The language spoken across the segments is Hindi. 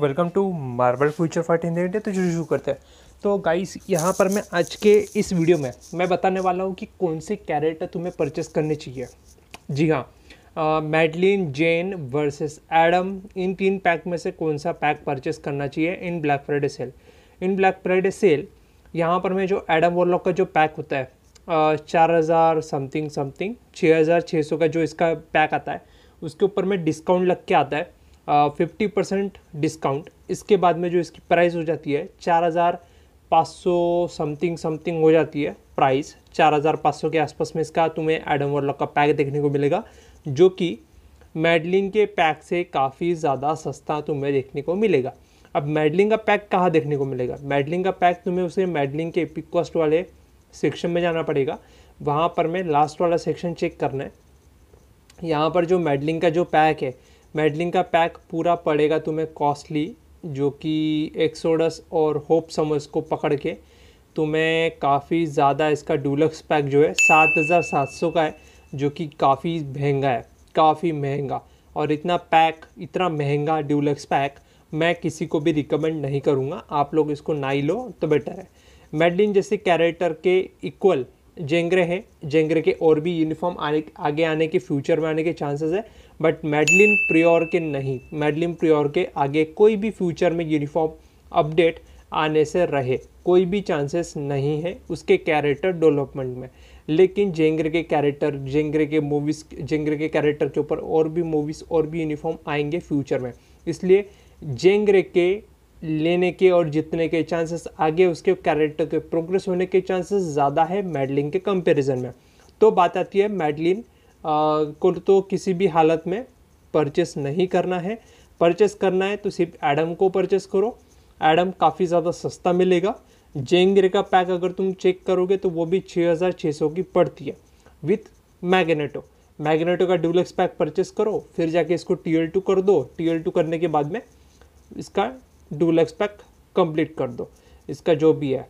welcome to Marvel future for India India तो शुरू करते हैं तो गाइस यहाँ पर मैं आज के इस वीडियो में मैं बताने वाला हूँ कि कौन से कैरेक्टर तुम्हें परचेस करने चाहिए जी हाँ मेडलिन जेन वर्सेस एडम इन तीन पैक में से कौन सा पैक परचेस करना चाहिए in Black Friday sale in Black Friday sale यहाँ पर मैं जो एडम वॉलॉक का जो पैक होता है चार हज़ार समथिंग समथिंग छः हज़ार छः सौ का जो इसका पैक आता है उसके ऊपर में डिस्काउंट लग के आता है फिफ्टी परसेंट डिस्काउंट इसके बाद में जो इसकी प्राइस हो जाती है चार हज़ार पाँच सौ समथिंग समथिंग हो जाती है प्राइस चार हज़ार पाँच सौ के आसपास में इसका तुम्हें एडम वर्लॉक का पैक देखने को मिलेगा जो कि मेडलिंग के पैक से काफ़ी ज़्यादा सस्ता तुम्हें देखने को मिलेगा अब मेडलिंग का पैक कहाँ देखने को मिलेगा मेडलिंग का पैक तुम्हें उसे मेडलिंग के एपिक कॉस्ट वाले सेक्शन में जाना पड़ेगा वहाँ पर मैं लास्ट वाला सेक्शन चेक करना है यहाँ पर जो मेडलिंग का जो पैक है मेडलिंग का पैक पूरा पड़ेगा तुम्हें कॉस्टली जो कि एक्सोडस और होप समर्स को पकड़ के तुम्हें काफ़ी ज़्यादा इसका डूलक्स पैक जो है सात हज़ार सात सौ का है जो कि काफ़ी महंगा है काफ़ी महंगा और इतना पैक इतना महंगा ड्यूलक्स पैक मैं किसी को भी रिकमेंड नहीं करूँगा आप लोग इसको ना ही लो तो बेटर है मेडलिन जैसे कैरेक्टर के इक्वल जेंगरे है जेंगरे के और भी यूनिफॉर्म आने आगे आने के फ्यूचर में आने के चांसेस है बट मैडलिन प्रियोर के नहीं मैडलिन प्रियोर के आगे कोई भी फ्यूचर में यूनिफॉर्म अपडेट आने से रहे कोई भी चांसेस नहीं है उसके कैरेक्टर डेवलपमेंट में लेकिन जेंगरे के कैरेक्टर जेंगरे के मूवीज़ जेंगरे के कैरेक्टर के ऊपर और भी मूवीज़ और भी यूनिफॉर्म आएंगे फ्यूचर में इसलिए जेंगरे के लेने के और जीतने के चांसेस आगे उसके कैरेक्टर के प्रोग्रेस होने के चांसेस ज़्यादा है मैडलिन के कंपैरिजन में तो बात आती है मेडलिन को तो किसी भी हालत में परचेस नहीं करना है परचेस करना है तो सिर्फ एडम को परचेस करो एडम काफ़ी ज़्यादा सस्ता मिलेगा जेंगरे का पैक अगर तुम चेक करोगे तो वो भी छः की पड़ती है विथ मैगनेटो मैग्नेटो का डुलेक्स पैक परचेस करो फिर जाके इसको टी एल टू कर दो टी एल टू करने के बाद में इसका डू लक्स कंप्लीट कर दो इसका जो भी है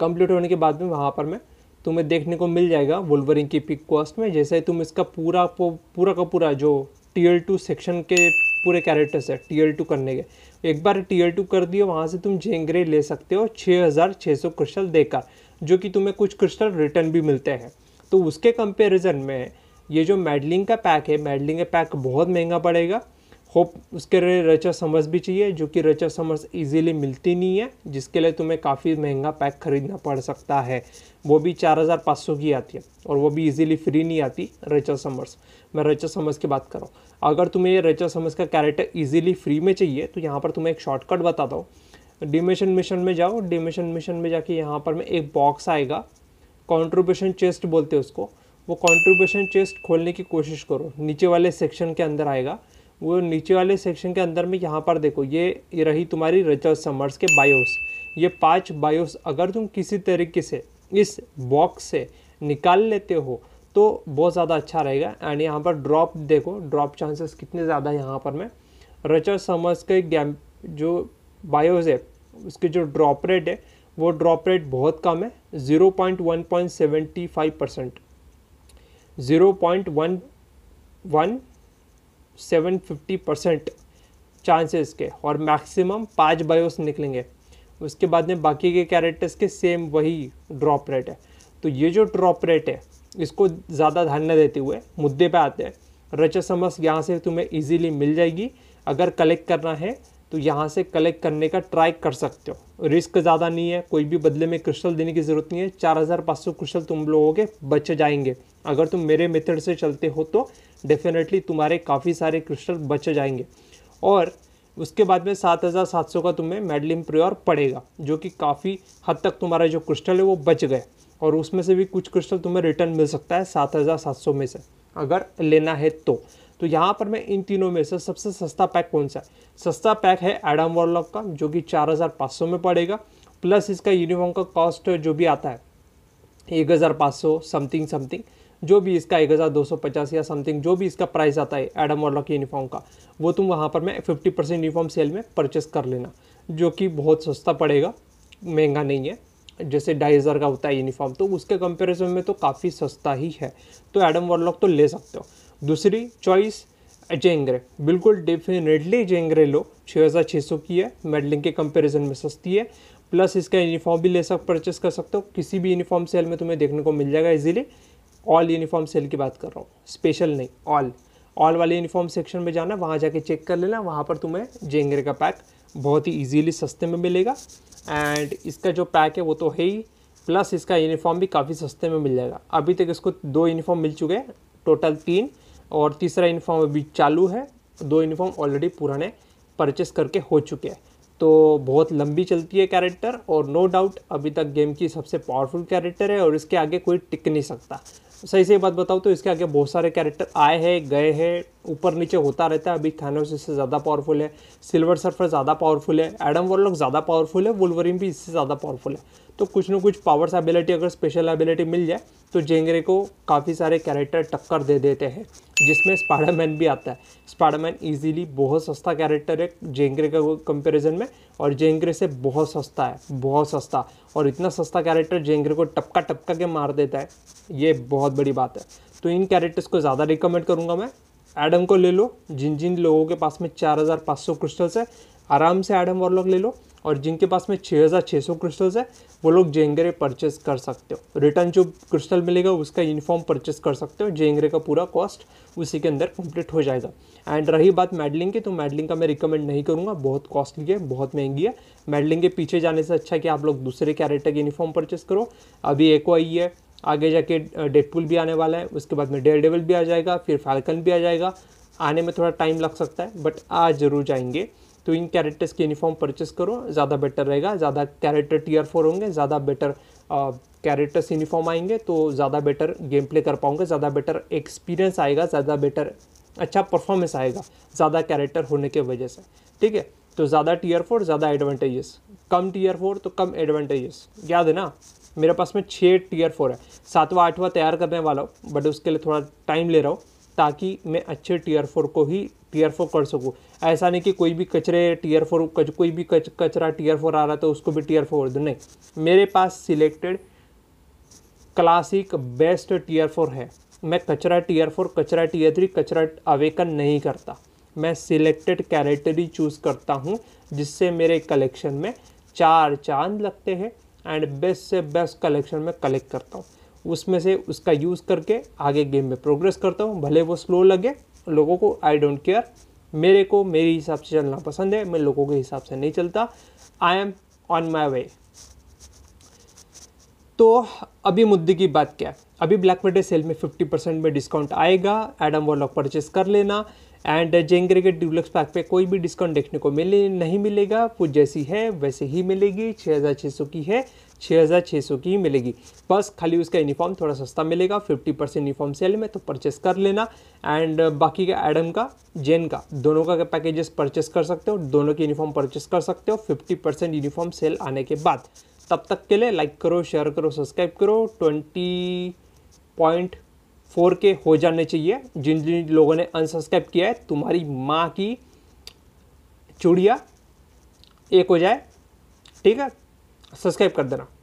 कंप्लीट होने के बाद में वहाँ पर मैं तुम्हें देखने को मिल जाएगा वुलवरिंग की पिक कॉस्ट में जैसे ही तुम इसका पूरा पूरा का पूरा जो एल टू सेक्शन के पूरे कैरेक्टर्स है एल टू करने के एक बार एल टू कर दिए वहाँ से तुम जेंगरे ले सकते हो 6600 क्रिस्टल देकर जो कि तुम्हें कुछ क्रिस्टल रिटर्न भी मिलते हैं तो उसके कंपेरिजन में ये जो मेडलिंग का पैक है मेडलिंग का पैक बहुत महंगा पड़ेगा होप उसके लिए रचा समर्स भी चाहिए जो कि रचा समर्स इजीली मिलती नहीं है जिसके लिए तुम्हें काफ़ी महंगा पैक खरीदना पड़ सकता है वो भी चार हज़ार पाँच सौ की आती है और वो भी इजीली फ्री नहीं आती रचा समर्स मैं रचा समर्स की बात कर रहा हूँ अगर तुम्हें ये रचा समर्स का कैरेक्टर ईजिली फ्री में चाहिए तो यहाँ पर तुम्हें एक शॉर्टकट बताता हूँ डिमेशन मिशन में जाओ डिमेशन मिशन में जाके यहाँ पर में एक बॉक्स आएगा कॉन्ट्रीब्यूशन चेस्ट बोलते हैं उसको वो कॉन्ट्रीब्यूशन चेस्ट खोलने की कोशिश करो नीचे वाले सेक्शन के अंदर आएगा वो नीचे वाले सेक्शन के अंदर में यहाँ पर देखो ये रही तुम्हारी रिचर्ड समर्स के बायोस ये पांच बायोस अगर तुम किसी तरीके से इस बॉक्स से निकाल लेते हो तो बहुत ज़्यादा अच्छा रहेगा एंड यहाँ पर ड्रॉप देखो ड्रॉप चांसेस कितने ज़्यादा यहाँ पर मैं रचर्ड समर्स के गैम जो बायोज है उसके जो ड्रॉप रेट है वो ड्रॉप रेट बहुत कम है zero point one point seventy five percent zero point one one seven fifty percent chances के और मैक्सिमम पाँच बायोस निकलेंगे उसके बाद में बाकी के कैरेक्टर्स के सेम वही ड्रॉप रेट है तो ये जो ड्रॉप रेट है इसको ज़्यादा ध्यान न देते हुए मुद्दे पे आते हैं रचा समझ यहाँ से तुम्हें इजीली मिल जाएगी अगर कलेक्ट करना है तो यहाँ से कलेक्ट करने का ट्राई कर सकते हो रिस्क ज़्यादा नहीं है कोई भी बदले में क्रिस्टल देने की ज़रूरत नहीं है चार हज़ार पाँच सौ क्रिस्टल तुम लोगों के बच जाएंगे अगर तुम मेरे मेथड से चलते हो तो डेफिनेटली तुम्हारे काफ़ी सारे क्रिस्टल बच जाएंगे और उसके बाद में सात हज़ार सात सौ का तुम्हें मेडलिन प्रियोर पड़ेगा जो कि काफ़ी हद तक तुम्हारा जो क्रिस्टल है वो बच गए और उसमें से भी कुछ क्रिस्टल तुम्हें रिटर्न मिल सकता है सात हज़ार सात सौ में से अगर लेना है तो तो यहाँ पर मैं इन तीनों में से सबसे सस्ता पैक कौन सा है सस्ता पैक है एडम वॉलॉक का जो कि चार हज़ार पाँच सौ में पड़ेगा प्लस इसका यूनिफॉर्म का कॉस्ट जो भी आता है एक हज़ार पाँच सौ समथिंग समथिंग जो भी इसका एक हज़ार दो सौ पचास या समथिंग जो भी इसका प्राइस आता है एडम वॉलॉक की यूनिफॉर्म का वो तुम वहाँ पर मैं फिफ्टी परसेंट यूनिफॉर्म सेल में परचेस कर लेना जो कि बहुत सस्ता पड़ेगा महंगा नहीं है जैसे ढाई हज़ार का होता है यूनिफॉर्म तो उसके कंपेरिजन में तो काफ़ी सस्ता ही है तो एडम वॉलॉक तो ले सकते हो दूसरी चॉइस जेंगरे बिल्कुल डेफिनेटली जेंगरे लो छः छः हज़ार सौ की है मेडलिंग के कंपेरिजन में सस्ती है प्लस इसका यूनिफॉर्म भी ले सक परचेस कर सकते हो किसी भी यूनिफॉर्म सेल में तुम्हें देखने को मिल जाएगा इजीली ऑल यूनिफॉर्म सेल की बात कर रहा हूँ स्पेशल नहीं ऑल ऑल वाले यूनिफॉर्म सेक्शन में जाना वहाँ जाके चेक कर लेना वहाँ पर तुम्हें जेंगरे e का पैक बहुत ही इजीली सस्ते में मिलेगा एंड इसका जो पैक है वो तो है ही प्लस इसका यूनिफॉर्म भी काफ़ी सस्ते में मिल जाएगा अभी तक इसको दो यूनिफॉर्म मिल चुके हैं टोटल तीन और तीसरा यूनिफॉर्म अभी चालू है दो यूनिफॉर्म ऑलरेडी पुराने परचेस करके हो चुके हैं तो बहुत लंबी चलती है कैरेक्टर और नो डाउट अभी तक गेम की सबसे पावरफुल कैरेक्टर है और इसके आगे कोई टिक नहीं सकता सही सही बात बताऊँ तो इसके आगे बहुत सारे कैरेक्टर आए हैं गए हैं ऊपर नीचे होता रहता है अभी थानोस इससे ज़्यादा पावरफुल है सिल्वर सर्फर ज़्यादा पावरफुल है एडम वॉरलॉक ज़्यादा पावरफुल है वुलवरिन भी इससे ज़्यादा पावरफुल है तो कुछ ना कुछ पावर्स एबिलिटी अगर स्पेशल एबिलिटी मिल जाए तो जेंगरे को काफ़ी सारे कैरेक्टर टक्कर दे देते हैं जिसमें स्पाइडरमैन भी आता है स्पाइडरमैन इजीली बहुत सस्ता कैरेक्टर है जेंगरे का कंपैरिजन में और जेंगरे से बहुत सस्ता है बहुत सस्ता और इतना सस्ता कैरेक्टर जेंगरे को टपका टपका के मार देता है ये बहुत बड़ी बात है तो इन कैरेक्टर्स को ज़्यादा रिकमेंड करूँगा मैं एडम को ले लो जिन जिन लोगों के पास में चार हज़ार पाँच सौ क्रिस्टल्स है आराम से एडम वॉरलॉक ले लो और जिनके पास में 6600 क्रिस्टल्स है वो लोग जेंगरे परचेस कर सकते हो रिटर्न जो क्रिस्टल मिलेगा उसका यूनिफॉर्म परचेस कर सकते हो जेंगरे का पूरा कॉस्ट उसी के अंदर कंप्लीट हो जाएगा एंड रही बात मेडलिंग की तो मेडलिंग का मैं रिकमेंड नहीं करूँगा बहुत कॉस्टली है बहुत महंगी है मेडलिंग के पीछे जाने से अच्छा कि आप लोग दूसरे कैरेक्टर की यूनिफॉर्म परचेस करो अभी एक आई है आगे जाके डेडपुल भी आने वाला है उसके बाद में डेयर डेवल भी आ जाएगा फिर फैल्कन भी आ जाएगा आने में थोड़ा टाइम लग सकता है बट आज जरूर जाएंगे तो इन कैरेक्टर्स की यूनिफॉर्म परचेस करो ज़्यादा बेटर रहेगा ज़्यादा कैरेक्टर टीयर फोर होंगे ज़्यादा बेटर कैरेक्टर्स यूनिफॉर्म आएंगे तो ज़्यादा बेटर गेम प्ले कर पाऊंगे ज़्यादा बेटर एक्सपीरियंस आएगा ज़्यादा बेटर अच्छा परफॉर्मेंस आएगा ज़्यादा कैरेक्टर होने के वजह से ठीक है तो ज़्यादा टीयर फोर ज़्यादा एडवांटेजेस कम टीयर फोर तो कम एडवांटेजेस याद है ना मेरे पास में छः टीयर फोर है सातवां आठवा तैयार करने वाला हूँ बट उसके लिए थोड़ा टाइम ले रहा हूँ ताकि मैं अच्छे टीयर फोर को ही टीयर फोर कर सकूँ ऐसा नहीं कि कोई भी कचरे टीयर फोर कच, कोई भी कच, कचरा टीयर फोर आ रहा तो उसको भी टीयर फोर दूँ नहीं मेरे पास selected classic best tier four है मैं कचरा टीयर फोर कचरा टीयर थ्री कचरा अवेकन नहीं करता मैं सिलेक्टेड कैरेटरी चूज़ करता हूँ जिससे मेरे कलेक्शन में चार चांद लगते हैं एंड बेस्ट से बेस्ट कलेक्शन में कलेक्ट करता हूँ उसमें से उसका यूज़ करके आगे गेम में प्रोग्रेस करता हूँ भले वो स्लो लगे लोगों को आई डोंट केयर मेरे को मेरे हिसाब से चलना पसंद है मैं लोगों के हिसाब से नहीं चलता आई एम ऑन माई वे तो अभी मुद्दे की बात क्या है अभी ब्लैक फ्राइडे सेल में 50 परसेंट में डिस्काउंट आएगा एडम वॉलॉक परचेस कर लेना एंड जेन क्रिकेट डिलक्स पैक पे कोई भी डिस्काउंट देखने को मिले नहीं मिलेगा वो जैसी है वैसे ही मिलेगी छः हज़ार छः सौ की है छः हज़ार छः सौ की मिलेगी बस खाली उसका यूनिफॉर्म थोड़ा सस्ता मिलेगा फिफ्टी परसेंट यूनिफॉर्म सेल में तो परचेस कर लेना एंड uh, बाकी का एडम का जेन का दोनों का पैकेजेस परचेस कर सकते हो दोनों के यूनिफॉर्म परचेस कर सकते हो फिफ्टी परसेंट यूनिफॉर्म सेल आने के बाद तब तक के लिए लाइक करो शेयर करो सब्सक्राइब करो ट्वेंटी पॉइंट फोर के हो जाने चाहिए जिन जिन लोगों ने अनसब्सक्राइब किया है तुम्हारी माँ की चूड़िया एक हो जाए ठीक है सब्सक्राइब कर देना